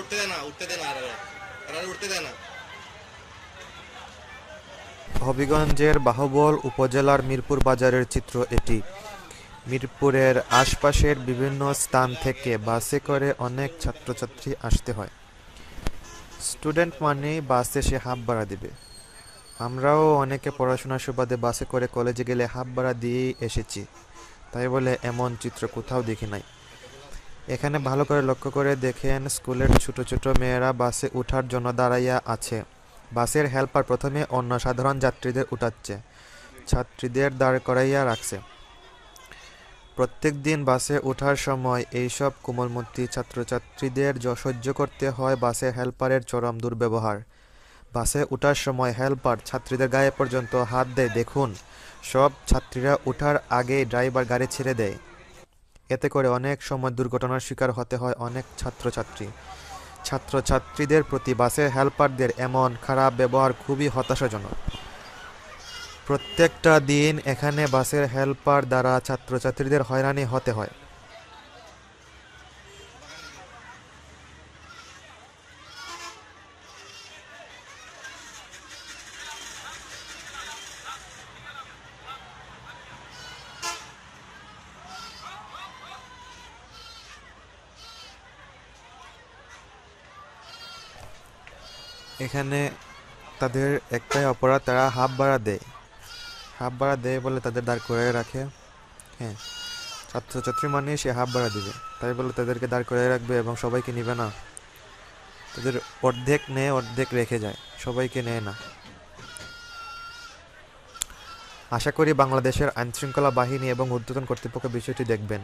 উঠতে না উঠতে না উঠতে না হবিগঞ্জের বাহুবল উপজেলার মিরপুর বাজারের চিত্র এটি মিরপুরের আশপাশের বিভিন্ন স্থান থেকে বাসে করে অনেক ছাত্রছাত্রী আসতে হয় স্টুডেন্ট মানে বাসে সে হাফ ভাড়া দিবে আমরাও অনেকে পড়াশোনার সুবাদে বাসে করে কলেজে গেলে হাফ ভাড়া দিয়েই এসেছি তাই বলে এমন চিত্র কোথাও দেখি নাই এখানে ভালো করে লক্ষ্য করে দেখেন স্কুলের ছোট ছোট মেয়েরা বাসে উঠার জন্য দাঁড়াইয়া আছে বাসের হেল্পার প্রথমে অন্য সাধারণ যাত্রীদের উঠাচ্ছে ছাত্রীদের দাঁড় করাইয়া রাখছে প্রত্যেক দিন বাসে ওঠার সময় এইসব কোমলমূর্তি ছাত্রছাত্রীদের সহ্য করতে হয় বাসে হেল্পারের চরম দুর্ব্যবহার বাসে ওঠার সময় হেল্পার ছাত্রীদের গায়ে পর্যন্ত হাত দেয় দেখুন সব ছাত্রীরা ওঠার আগে ড্রাইভার গাড়ি ছেড়ে দেয় এতে করে অনেক সময় দুর্ঘটনার শিকার হতে হয় অনেক ছাত্রছাত্রী ছাত্রছাত্রীদের প্রতি বাসের হেল্পারদের এমন খারাপ ব্যবহার খুবই হতাশাজনক প্রত্যেকটা দিন এখানে বাসের হেল্পার দ্বারা ছাত্রছাত্রীদের হয়রানি হতে হয় এখানে তাদের একটাই অপরাধ তারা হাফ ভাড়া দেয় হাফ ভাড়া দেয় বলে তাদের দাঁড় করিয়ে রাখে হ্যাঁ ছাত্রছাত্রী মানে সে হাফ ভাড়া দেবে তাই বলে তাদেরকে দাঁড় করিয়ে রাখবে এবং সবাইকে নিবে না তাদের অর্ধেক নেয় অর্ধেক রেখে যায় সবাইকে নেয় না আশা করি বাংলাদেশের আইনশৃঙ্খলা বাহিনী এবং ঊর্ধ্বতন কর্তৃপক্ষ বিষয়টি দেখবেন